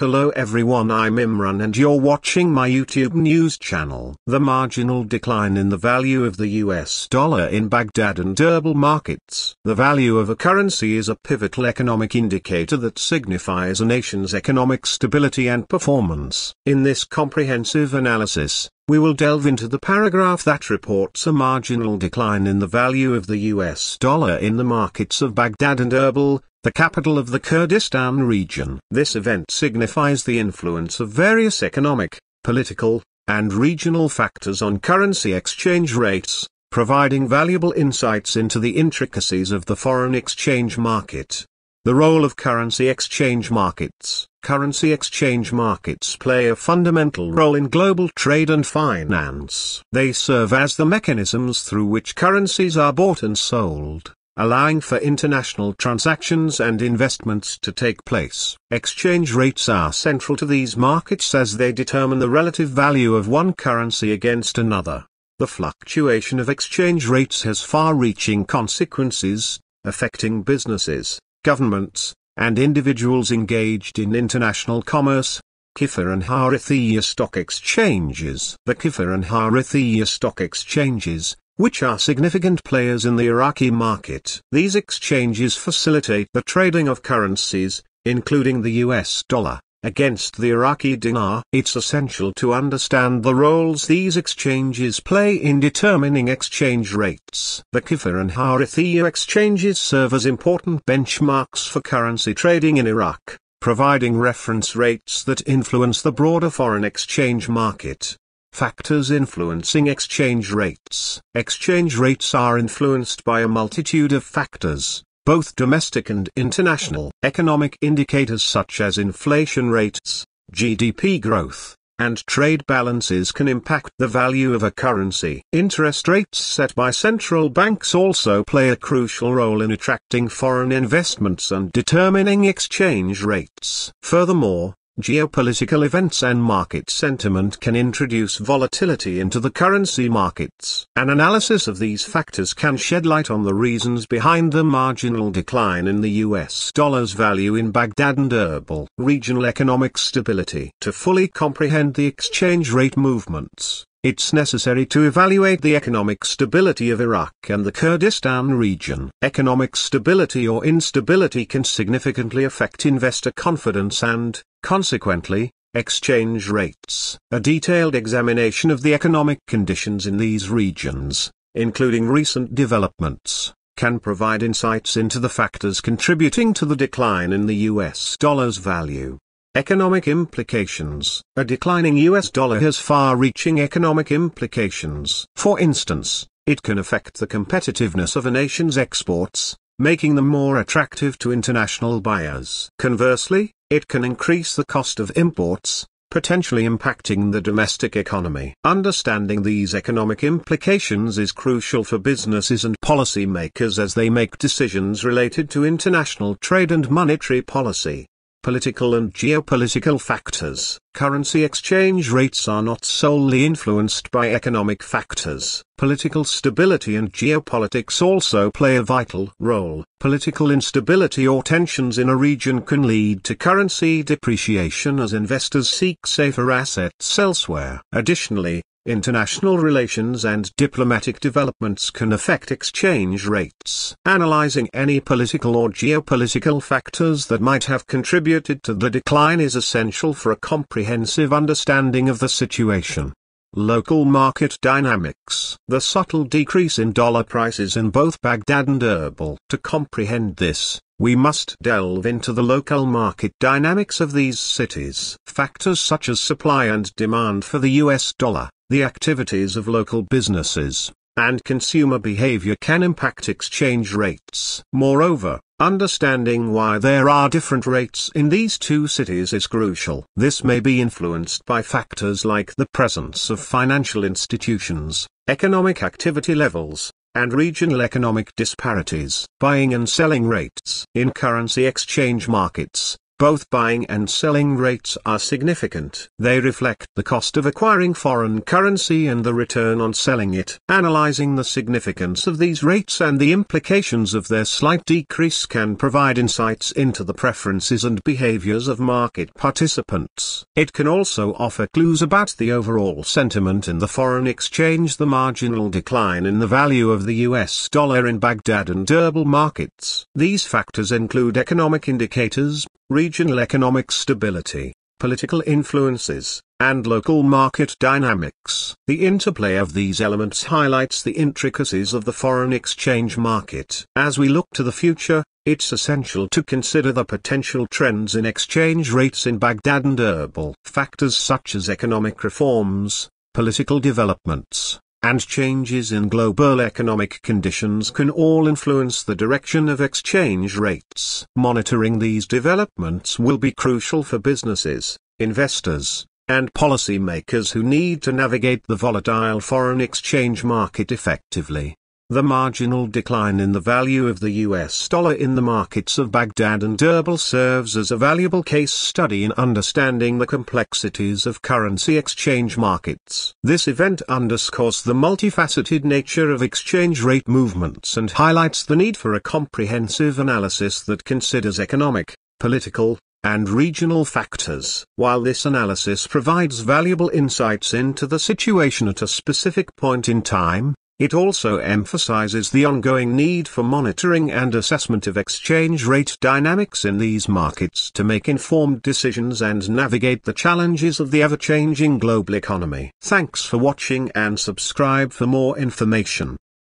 Hello everyone I'm Imran and you're watching my YouTube news channel. The marginal decline in the value of the US dollar in Baghdad and Erbil markets. The value of a currency is a pivotal economic indicator that signifies a nation's economic stability and performance. In this comprehensive analysis, we will delve into the paragraph that reports a marginal decline in the value of the US dollar in the markets of Baghdad and Erbil, the capital of the Kurdistan region. This event signifies the influence of various economic, political, and regional factors on currency exchange rates, providing valuable insights into the intricacies of the foreign exchange market. The role of currency exchange markets. Currency exchange markets play a fundamental role in global trade and finance. They serve as the mechanisms through which currencies are bought and sold allowing for international transactions and investments to take place. Exchange rates are central to these markets as they determine the relative value of one currency against another. The fluctuation of exchange rates has far-reaching consequences, affecting businesses, governments, and individuals engaged in international commerce. Kifir and Harithiya stock exchanges. The Kifir and Harithiya stock exchanges, which are significant players in the Iraqi market. These exchanges facilitate the trading of currencies, including the US dollar, against the Iraqi dinar. It's essential to understand the roles these exchanges play in determining exchange rates. The Kifir and Harithiya exchanges serve as important benchmarks for currency trading in Iraq, providing reference rates that influence the broader foreign exchange market. Factors influencing exchange rates. Exchange rates are influenced by a multitude of factors, both domestic and international. Economic indicators such as inflation rates, GDP growth, and trade balances can impact the value of a currency. Interest rates set by central banks also play a crucial role in attracting foreign investments and determining exchange rates. Furthermore, geopolitical events and market sentiment can introduce volatility into the currency markets. An analysis of these factors can shed light on the reasons behind the marginal decline in the US dollar's value in Baghdad and Erbil. Regional economic stability. To fully comprehend the exchange rate movements, it's necessary to evaluate the economic stability of Iraq and the Kurdistan region. Economic stability or instability can significantly affect investor confidence and, consequently, exchange rates. A detailed examination of the economic conditions in these regions, including recent developments, can provide insights into the factors contributing to the decline in the US dollar's value. Economic implications. A declining US dollar has far-reaching economic implications. For instance, it can affect the competitiveness of a nation's exports, making them more attractive to international buyers. Conversely, it can increase the cost of imports, potentially impacting the domestic economy. Understanding these economic implications is crucial for businesses and policymakers as they make decisions related to international trade and monetary policy political and geopolitical factors. Currency exchange rates are not solely influenced by economic factors. Political stability and geopolitics also play a vital role. Political instability or tensions in a region can lead to currency depreciation as investors seek safer assets elsewhere. Additionally, international relations and diplomatic developments can affect exchange rates. Analyzing any political or geopolitical factors that might have contributed to the decline is essential for a comprehensive comprehensive understanding of the situation. Local market dynamics. The subtle decrease in dollar prices in both Baghdad and Erbil. To comprehend this, we must delve into the local market dynamics of these cities. Factors such as supply and demand for the US dollar, the activities of local businesses, and consumer behavior can impact exchange rates. Moreover, Understanding why there are different rates in these two cities is crucial. This may be influenced by factors like the presence of financial institutions, economic activity levels, and regional economic disparities. Buying and selling rates in currency exchange markets both buying and selling rates are significant. They reflect the cost of acquiring foreign currency and the return on selling it. Analyzing the significance of these rates and the implications of their slight decrease can provide insights into the preferences and behaviors of market participants. It can also offer clues about the overall sentiment in the foreign exchange. The marginal decline in the value of the US dollar in Baghdad and Durban markets. These factors include economic indicators, regional economic stability, political influences, and local market dynamics. The interplay of these elements highlights the intricacies of the foreign exchange market. As we look to the future, it's essential to consider the potential trends in exchange rates in Baghdad and Erbil. Factors such as economic reforms, political developments, and changes in global economic conditions can all influence the direction of exchange rates. Monitoring these developments will be crucial for businesses, investors, and policymakers who need to navigate the volatile foreign exchange market effectively. The marginal decline in the value of the US dollar in the markets of Baghdad and Erbil serves as a valuable case study in understanding the complexities of currency exchange markets. This event underscores the multifaceted nature of exchange rate movements and highlights the need for a comprehensive analysis that considers economic, political, and regional factors. While this analysis provides valuable insights into the situation at a specific point in time, it also emphasizes the ongoing need for monitoring and assessment of exchange rate dynamics in these markets to make informed decisions and navigate the challenges of the ever-changing global economy. Thanks for watching and subscribe for more information.